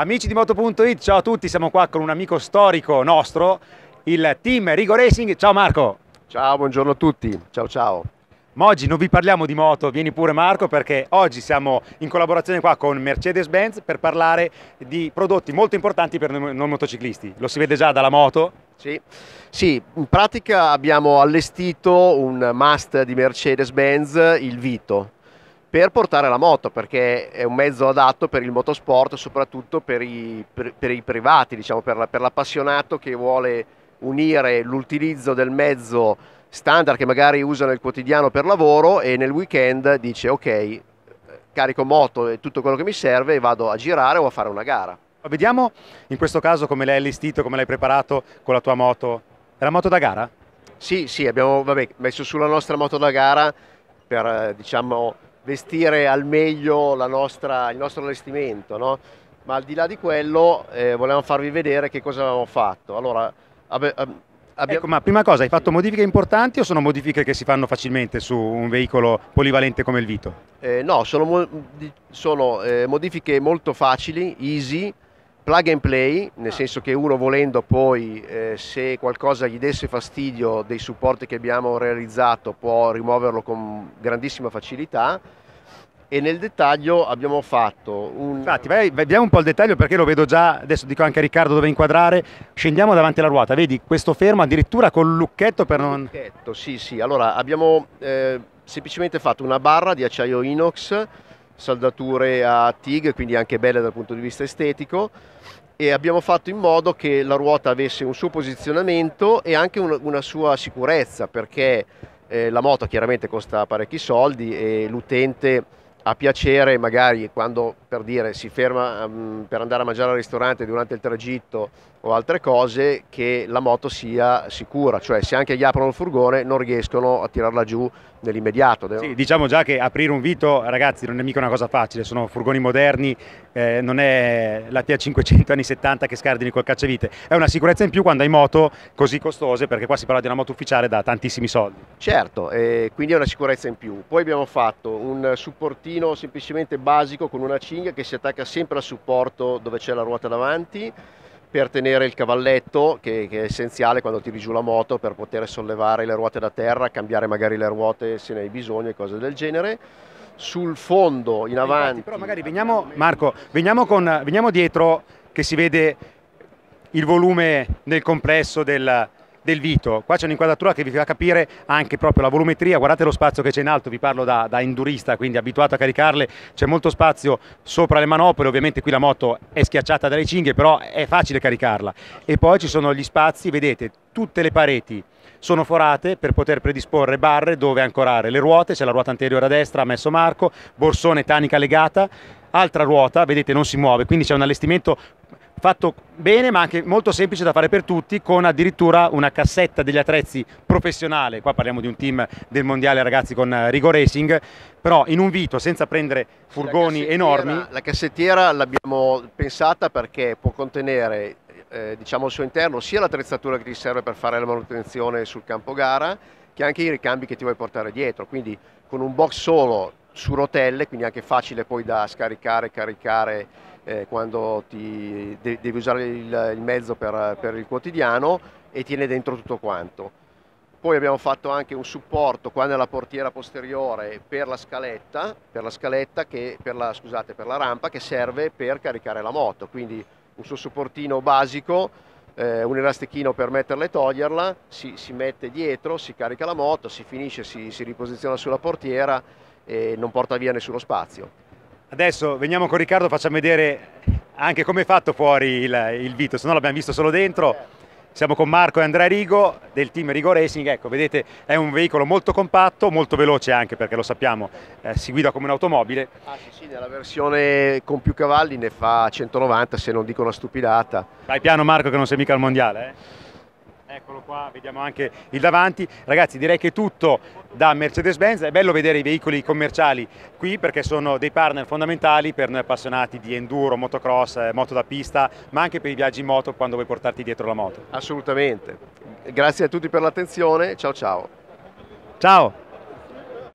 Amici di Moto.it, ciao a tutti, siamo qua con un amico storico nostro, il team Rigo Racing. Ciao Marco! Ciao, buongiorno a tutti, ciao ciao! Ma oggi non vi parliamo di moto, vieni pure Marco perché oggi siamo in collaborazione qua con Mercedes-Benz per parlare di prodotti molto importanti per noi motociclisti. Lo si vede già dalla moto, sì. sì. in pratica abbiamo allestito un must di Mercedes-Benz, il Vito, per portare la moto perché è un mezzo adatto per il motorsport soprattutto per i, per, per i privati diciamo per, la, per, l'appassionato che vuole unire l'utilizzo del mezzo standard che magari usa nel quotidiano per lavoro e nel weekend dice ok carico moto e tutto quello che mi serve e vado a girare o a fare una gara vediamo in questo caso come l'hai allestito come l'hai preparato con la tua moto è la moto da gara? sì sì abbiamo vabbè, messo sulla nostra moto da gara per eh, diciamo vestire al meglio nostra, il nostro allestimento, no? ma al di là di quello eh, volevamo farvi vedere che cosa avevamo fatto. Allora, abbe, ehm, abbe, abbiamo... ecco, ma prima cosa, hai fatto modifiche importanti o sono modifiche che si fanno facilmente su un veicolo polivalente come il Vito? Eh, no, sono, sono eh, modifiche molto facili, easy, plug and play, nel ah. senso che uno volendo poi eh, se qualcosa gli desse fastidio dei supporti che abbiamo realizzato può rimuoverlo con grandissima facilità e nel dettaglio abbiamo fatto un... Infatti, vai, vediamo un po' il dettaglio perché lo vedo già, adesso dico anche a Riccardo dove inquadrare, scendiamo davanti alla ruota, vedi questo fermo addirittura con il lucchetto per non... Lucchetto, sì sì, allora abbiamo eh, semplicemente fatto una barra di acciaio inox saldature a TIG, quindi anche belle dal punto di vista estetico e abbiamo fatto in modo che la ruota avesse un suo posizionamento e anche un, una sua sicurezza perché eh, la moto chiaramente costa parecchi soldi e l'utente a piacere magari quando per dire si ferma um, per andare a mangiare al ristorante durante il tragitto o altre cose che la moto sia sicura cioè se anche gli aprono il furgone non riescono a tirarla giù nell'immediato. Sì, diciamo già che aprire un Vito, ragazzi, non è mica una cosa facile, sono furgoni moderni, eh, non è la TIA 500 anni 70 che scardini col cacciavite, è una sicurezza in più quando hai moto così costose, perché qua si parla di una moto ufficiale da tantissimi soldi. Certo, eh, quindi è una sicurezza in più. Poi abbiamo fatto un supportino semplicemente basico con una cinghia che si attacca sempre al supporto dove c'è la ruota davanti, per tenere il cavalletto che, che, è essenziale quando tiri giù la moto per poter sollevare le ruote da terra, cambiare magari le ruote se ne hai bisogno e cose del genere. Sul fondo, in avanti... Però magari veniamo, Marco, veniamo, con, veniamo dietro che si vede il volume nel complesso del, del Vito, qua c'è un'inquadratura che vi fa capire anche proprio la volumetria, guardate lo spazio che c'è in alto, vi parlo da, da endurista, quindi abituato a caricarle, c'è molto spazio sopra le manopole, ovviamente qui la moto è schiacciata dalle cinghie, però è facile caricarla. E poi ci sono gli spazi, vedete, tutte le pareti sono forate per poter predisporre barre dove ancorare le ruote, c'è la ruota anteriore a destra, ha messo Marco, borsone tanica legata, altra ruota, vedete non si muove, quindi c'è un allestimento fatto bene ma anche molto semplice da fare per tutti con addirittura una cassetta degli attrezzi professionale, qua parliamo di un team del mondiale ragazzi con eh, Rigo Racing, però in un vito senza prendere furgoni la enormi. La cassettiera l'abbiamo pensata perché può contenere eh, diciamo al suo interno sia l'attrezzatura che ti serve per fare la manutenzione sul campo gara che anche i ricambi che ti vuoi portare dietro, quindi con un box solo su rotelle, quindi anche facile poi da scaricare, caricare eh, quando ti de devi usare il, il mezzo per, per il quotidiano e tiene dentro tutto quanto. Poi abbiamo fatto anche un supporto qua nella portiera posteriore per la scaletta, per la, scaletta che, per la, scusate, per la rampa che serve per caricare la moto, quindi un suo supportino basico, eh, un elastichino per metterla e toglierla, si, si, mette dietro, si carica la moto, si finisce, si, si riposiziona sulla portiera e non porta via nessuno spazio. Adesso veniamo con Riccardo, facciamo vedere anche come è fatto fuori il, il Vito, se no l'abbiamo visto solo dentro. Siamo con Marco e Andrea Rigo del team Rigo Racing, ecco vedete è un veicolo molto compatto, molto veloce anche perché lo sappiamo, eh, si guida come un'automobile. Ah sì sì, nella versione con più cavalli ne fa 190 se non dico una stupidata. Vai piano Marco che non sei mica al mondiale. Eh? Eccolo qua, vediamo anche il davanti. Ragazzi direi che è tutto da Mercedes-Benz, è bello vedere i veicoli commerciali qui perché sono dei partner fondamentali per noi appassionati di enduro, motocross, eh, moto da pista, ma anche per i viaggi in moto quando vuoi portarti dietro la moto. Assolutamente, grazie a tutti per l'attenzione, ciao ciao. Ciao!